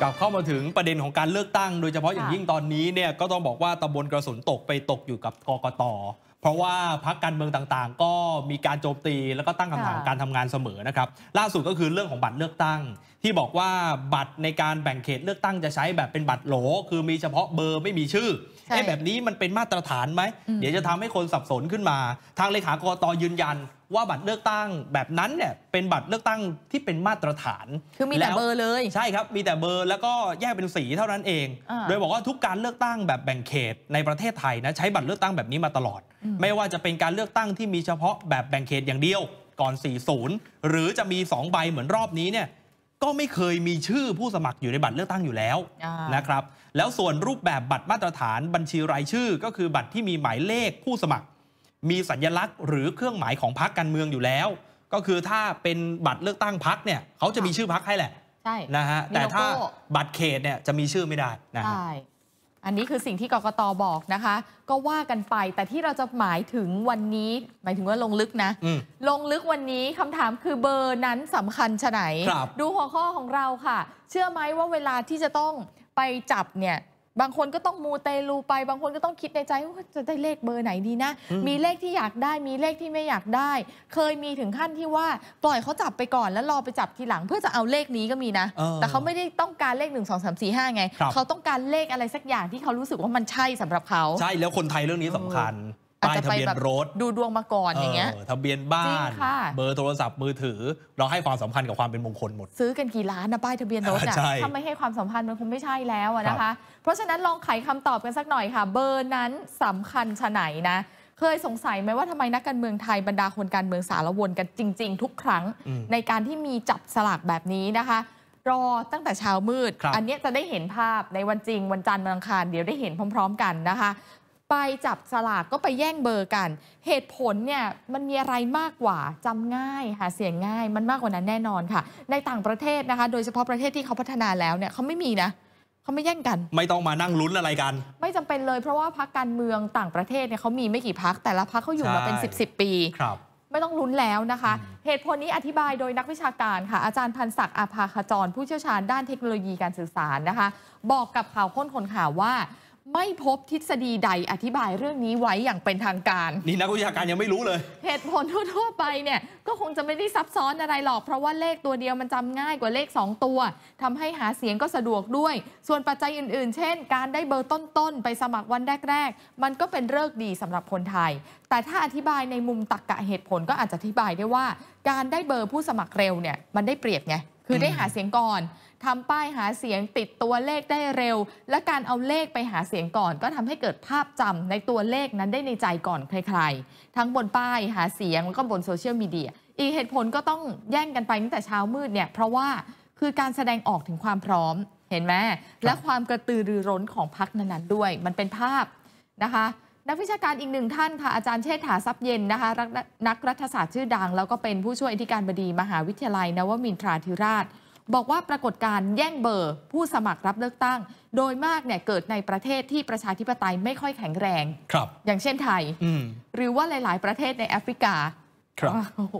กลับเข้ามาถึงประเด็นของการเลือกตั้ง โดยเฉพาะอย่างยิ่งตอนนี้เนี่ยก็ต้องบอกว่าตำบลกระสุนตกไปตกอยู่กับกกต เพราะว่าพักการเมืองต่างๆ ก็มีการโจมตีแล้วก็ตั้งคำถามการทำงานเสมอนะครับล่าสุดก็คือเรื่องของบัตรเลือกตั้ง ที่บอกว่าบัตรในการแบ่งเขตเลือกตั้งจะใช้แบบเป็นบัตรโหล คือมีเฉพาะเบอร์ไม่มีชื่อไอ้แบบนี้มันเป็นมาตรฐานไหมเดี๋ยวจะทำให้คนสับสนขึ้นมาทางเลขากรตยืนยันว่าบัตรเลือกตั้งแบบนั้นเนี่ยเป็นบัตรเลือกตั้งที่เป็นมาตรฐานคือมีแต่เบอร์เลยใช่ครับมีแต่เบอร์แล้วก็แยกเป็นสีเท่านั้นเอง โดยบอกว่าทุกการเลือกตั้งแบบแบ่งเขตในประเทศไทยนะใช้บัตรเลือกตั้งแบบนี้มาตลอด ไม่ว่าจะเป็นการเลือกตั้งที่มีเฉพาะแบบแบ่งเขตอย่างเดียว ก่อน 40 หรือจะมี 2 ใบเหมือนรอบนี้เนี่ยก็ไม่เคยมีชื่อผู้สมัครอยู่ในบัตรเลือกตั้งอยู่แล้วนะครับแล้วส่วนรูปแบบบัตรมาตรฐานบัญชีรายชื่อ ก็คือบัตรที่มีหมายเลขผู้สมัครมีสัญลักษณ์หรือเครื่องหมายของพรรคการเมืองอยู่แล้ว ก็คือถ้าเป็นบัตรเลือกตั้งพรรคเนี่ย เขาจะมีชื่อพรรคให้แหละ ใช่นะฮะแต่ถ้าบัตรเขตเนี่ยจะมีชื่อไม่ได้นะฮะอันนี้คือสิ่งที่กกตอบอกนะคะ ก็ว่ากันไป แต่ที่เราจะหมายถึงวันนี้ หมายถึงว่าลงลึกนะ ลงลึกวันนี้คำถามคือเบอร์นั้นสำคัญชะไหน ดูหัวข้อของเราค่ะ เชื่อไหมว่าเวลาที่จะต้องไปจับเนี่ยบางคนก็ต้องมูเตลูไป บางคนก็ต้องคิดในใจว่าจะได้เลขเบอร์ไหนดีนะ มีเลขที่อยากได้มีเลขที่ไม่อยากได้ เคยมีถึงขั้นที่ว่า ปล่อยเขาจับไปก่อนแล้วรอไปจับทีหลังเพื่อจะเอาเลขนี้ก็มีนะ แต่เขาไม่ได้ต้องการเลข 1 2 3 4 5 ไง เขาต้องการเลขอะไรสักอย่างที่เขารู้สึกว่ามันใช่สำหรับเขา ใช่แล้วคนไทยเรื่องนี้สำคัญ้ายทะียนรถดูดวงมาก่อนอย่างเงี้ยทะเบียนบ้านเบอร์โทรศัพท์มือถือเราให้ความสำคัญกับความเป็นมงคลหมด ซื้อกันกี่ล้านนะป้ายทะเบียนรถอ่ะถ้าไม่ให้ความสำคัญมันคงไม่ใช่แล้วนะคะ เพราะฉะนั้นลองไขคำตอบกันสักหน่อยค่ะ เบอร์นั้นสำคัญชะไหนนะเคยสงสัยไหมว่าทำไมนักการเมืองไทยบรรดาคนการเมืองสารวนกันจริง ๆ ทุกครั้งในการที่มีจับสลากแบบนี้นะคะ รอตั้งแต่เช้ามืด อันนี้จะได้เห็นภาพในวันจริงวันจันทร์วันอังคารเดี๋ยวได้เห็นพร้อม ๆ กันนะคะไปจับสลากก็ไปแย่งเบอร์กัน เหตุผลเนี่ยมันมีอะไรมากกว่าจำง่ายหาเสียงง่าย มันมากกว่านั้นแน่นอนค่ะ ในต่างประเทศนะคะโดยเฉพาะประเทศที่เขาพัฒนาแล้วเนี่ยเขาไม่มีนะ เขาไม่แย่งกัน ไม่ต้องมานั่งลุ้นอะไรกัน ไม่จำเป็นเลยเพราะว่าพักการเมืองต่างประเทศเนี่ยเขามีไม่กี่พักแต่ละพักเขาอยู่มาเป็น 10บสปีครับ ไม่ต้องลุ้นแล้วนะคะ เหตุผลนี้อธิบายโดยนักวิชาการค่ะอาจารย์พันศักดิ์อาภาขจรผู้เชี่ยวชาญด้านเทคโนโลยีการสื่อสารนะคะ บอกกับข่าวค้นคนข่าวว่าไม่พบทฤษฎีใดอธิบายเรื่องนี้ไว้อย่างเป็นทางการ นี่นักวิชาการยังไม่รู้เลย เหตุผลทั่วไปเนี่ย ก็คงจะไม่ได้ซับซ้อนอะไรหรอกเพราะว่าเลขตัวเดียวมันจำง่ายกว่าเลข 2 ตัว ทำให้หาเสียงก็สะดวกด้วย ส่วนปัจจัยอื่นๆ เช่น การได้เบอร์ต้นๆ ไปสมัครวันแรกๆมันก็เป็นเลิกดีสำหรับคนไทย แต่ถ้าอธิบายในมุมตรรกกะเหตุผลก็อาจจะอธิบายได้ว่า การได้เบอร์ผู้สมัครเร็วเนี่ยมันได้เปรียบไงคือได้หาเสียงก่อนทำป้ายหาเสียงติดตัวเลขได้เร็ว และการเอาเลขไปหาเสียงก่อน ก็ทำให้เกิดภาพจำในตัวเลขนั้นได้ในใจก่อนใครๆทั้งบนป้ายหาเสียงแล้วก็บนโซเชียลมีเดียอีกเหตุผลก็ต้องแย่งกันไปตั้งแต่เช้ามืดเนี่ย เพราะว่าคือการแสดงออกถึงความพร้อม เห็นไหมและความกระตือรือร้นของพักนั้นๆด้วย มันเป็นภาพนะคะนักวิชาการอีกหนึ่งท่านค่ะอาจารย์เชษฐาทรัพย์เย็นนะคะนักรัฐศาสตร์ชื่อดัง แล้วก็เป็นผู้ช่วยอธิการบดีมหาวิทยาลัย นวมินทราธิราช บอกว่าปรากฏการแย่งเบอร์ ผู้สมัครรับเลือกตั้ง โดยมากเนี่ยเกิดในประเทศที่ประชาธิปไตยไม่ค่อยแข็งแรงครับอย่างเช่นไทย หรือว่าหลายๆประเทศในแอฟริกาโอ้โห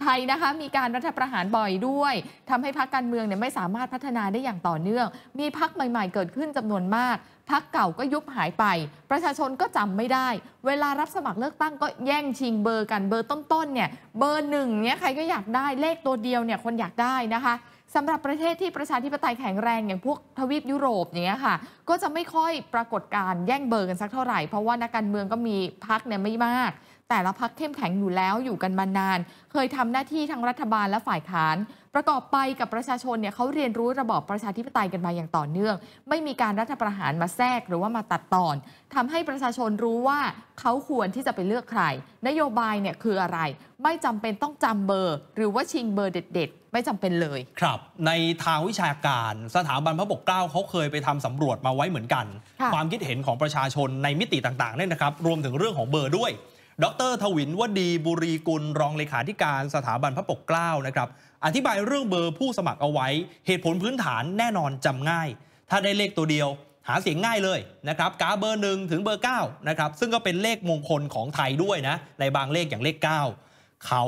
ไทยนะคะมีการรัฐประหารบ่อยด้วย ทำให้พักการเมืองเนี่ยไม่สามารถพัฒนาได้อย่างต่อเนื่อง มีพักใหม่ ๆ เกิดขึ้นจำนวนมาก พักเก่าก็ยุบหายไป ประชาชนก็จำไม่ได้ เวลารับสมัครเลือกตั้งก็แย่งชิงเบอร์กันเบอร์ต้นๆ เนี่ยเบอร์หนึ่งเนี่ยใครก็อยากได้เลขตัวเดียวเนี่ยคนอยากได้นะคะสำหรับประเทศที่ประชาธิปไตยแข็งแรงอย่างพวกทวีปยุโรปอย่างเงี้ยค่ะก็จะไม่ค่อยปรากฏการแย่งเบอร์กันสักเท่าไหร่ เพราะว่านักการเมืองก็มีพักเนี่ยไม่มากแต่ละพักเข้มแข็งอยู่แล้วอยู่กันมานาน เคยทำหน้าที่ทั้งรัฐบาลและฝ่ายค้าน ประกอบไปกับประชาชนเนี่ยเขาเรียนรู้ระบอบประชาธิปไตยกันมาอย่างต่อเนื่อง ไม่มีการรัฐประหารมาแทรกหรือว่ามาตัดตอน ทำให้ประชาชนรู้ว่าเขาควรที่จะไปเลือกใคร นโยบายเนี่ยคืออะไร ไม่จำเป็นต้องจำเบอร์ หรือว่าชิงเบอร์เด็ดๆ ไม่จำเป็นเลย ครับ ในทางวิชาการ สถาบันพระปกเกล้าเขาเคยไปทำสำรวจมาไว้เหมือนกัน ความคิดเห็นของประชาชนในมิติต่างๆเนี่ยนะครับรวมถึงเรื่องของเบอร์ด้วยดรทวินวดีบุรีกุลรองเลขาธิการสถาบันพระปกเกล้านะครับอธิบายเรื่องเบอร์ผู้สมัครเอาไว้เหตุผลพื้นฐานแน่นอนจำง่าย ถ้าได้เลขตัวเดียวหาเสียงง่ายเลยนะครับกาเบอร์หนึ่งถึงเบอร์9นะครับซึ่งก็เป็นเลขมงคลของไทยด้วยนะในบางเลขอย่างเลข 9 เขา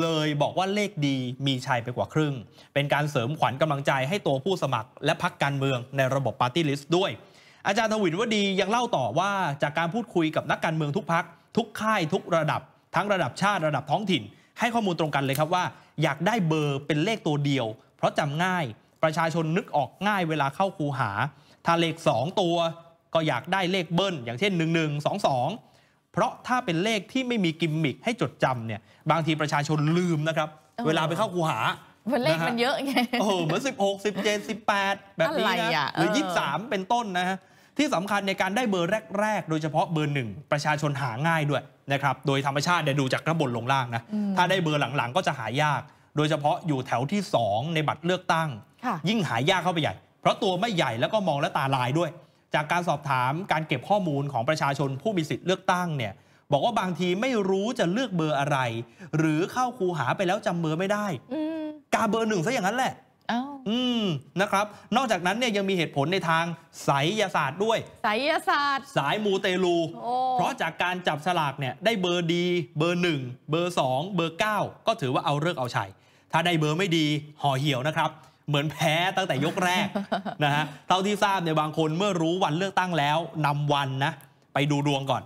เลยบอกว่าเลขดีมีชัยไปกว่าครึ่ง เป็นการเสริมขวัญกำลังใจให้ตัวผู้สมัคร และพักการเมืองในระบบปาร์ตี้ลิสต์ด้วย อาจารย์ทวินวดียังเล่าต่อว่าจากการพูดคุยกับนักการเมืองทุกพักทุกค่าย ทุกระดับทั้งระดับชาติระดับท้องถิ่นให้ข้อมูลตรงกันเลยครับว่า อยากได้เบอร์เป็นเลขตัวเดียว เพราะจำง่ายประชาชนนึกออกง่ายเวลาเข้าคูหา ถ้าเลข 2 ตัวก็อยากได้เลขเบิ้ลอย่างเช่น1 1 2 2เพราะถ้าเป็นเลขที่ไม่มีกิมมิคให้จดจำเนี่ยบางทีประชาชนลืมนะครับเวลาไปเข้าคูหาเลขมันเยอะไงโอ้โหเหมือน16 17 18แบบนี้นะหรือ23เป็นต้นนะฮะที่สำคัญในการได้เบอร์แรก ๆ โดยเฉพาะเบอร์หนึ่งประชาชนหาง่ายด้วยนะครับ โดยธรรมชาติเดี๋ยดูจากกระบนลงล่างนะ ถ้าได้เบอร์หลัง ๆ ก็จะหายาก โดยเฉพาะอยู่แถวที่ 2 ในบัตรเลือกตั้ง ยิ่งหายากเข้าไปใหญ่ เพราะตัวไม่ใหญ่แล้วก็มองและตาลายด้วย จากการสอบถามการเก็บข้อมูลของประชาชนผู้มีสิทธิ์เลือกตั้งเนี่ยบอกว่าบางทีไม่รู้จะเลือกเบอร์อะไร หรือเข้าคูหาไปแล้วจำเบอร์ไม่ได้ กาเบอร์หนึ่งซะอย่างนั้นแหละอืมนะครับ นอกจากนั้นเนี่ยยังมีเหตุผลในทางไสยศาสตร์ด้วยไสยศาสตร์ สายมูเตลูเพราะจากการจับสลากเนี่ยได้เบอร์ดี เบอร์หนึ่ง เบอร์สอง เบอร์เก้าก็ถือว่าเอาเลิกเอาชัยถ้าได้เบอร์ไม่ดีห่อเหี่ยวนะครับ เหมือนแพ้ ตั้งแต่ยกแรกนะฮะเท่าที่ทราบเนี่ยบางคนเมื่อรู้วันเลือกตั้งแล้วนำวันนะไปดูดวงก่อน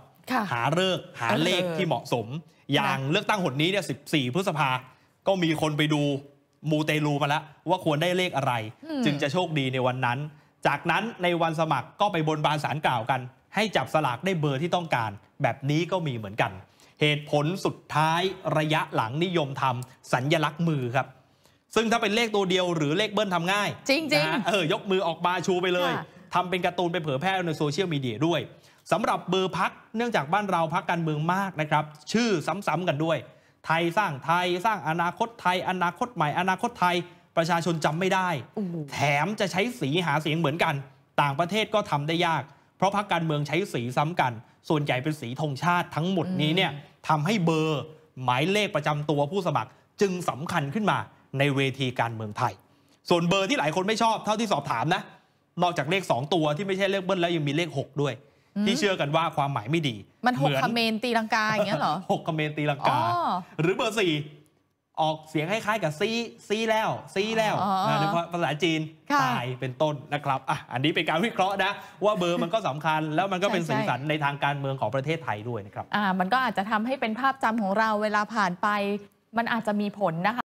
หาเลิกหาเลขที่เหมาะสม อย่างเลือกตั้งหนนี้เนี่ยี่พฤษภาก็มีคนไปดูมูเตลูมาแล้วว่าควรได้เลขอะไร จึงจะโชคดีในวันนั้น จากนั้นในวันสมัครก็ไปบนบานสารกล่าวกัน ให้จับสลากได้เบอร์ที่ต้องการ แบบนี้ก็มีเหมือนกัน เหตุผลสุดท้ายระยะหลังนิยมทำสัญญลักษณ์มือครับ ซึ่งถ้าเป็นเลขตัวเดียวหรือเลขเบิ้ลทำง่าย จริงๆนะเออ ยกมือออกมาชูไปเลยทำเป็นการ์ตูนไปเผยแพร่ในโซเชียลมีเดียด้วยสำหรับเบอร์พักเนื่องจากบ้านเราพักการเมืองมากนะครับ ชื่อซ้ำๆกันด้วยไทยสร้างไทยสร้างอนาคตไทย อนาคตใหม่อนาคตไทยประชาชนจำไม่ได้ แถมจะใช้สีหาเสียงเหมือนกัน ต่างประเทศก็ทำได้ยาก เพราะพรรคการเมืองใช้สีซ้ำกัน ส่วนใหญ่เป็นสีธงชาติทั้งหมดนี้เนี่ยทำให้เบอร์หมายเลขประจำตัวผู้สมัคร จึงสำคัญขึ้นมาในเวทีการเมืองไทย ส่วนเบอร์ที่หลายคนไม่ชอบ เท่าที่สอบถามนะนอกจากเลข 2 ตัวที่ไม่ใช่เลขเบิ้ลแล้วยังมีเลข6ด้วยที่เชื่อกันว่าความหมายไม่ดี มันหกคาเมนตีลังกาอย่างเงี้ยเหรอหกคาเมนตีลังกาหรือเบอร์สี่ออกเสียงคล้ายๆกับซี ซีแล้ว ซีแล้วนะาะภาษาจีนตายเป็นต้นนะครับ อ่ะ อันนี้เป็นการวิเคราะห์นะ ว่าเบอร์มันก็สำคัญแล้วมันก็เป็นสื่อสารในทางการเมืองของประเทศไทยด้วยนะครับ อ่า มันก็อาจจะทำให้เป็นภาพจำของเราเวลาผ่านไปมันอาจจะมีผลนะคะ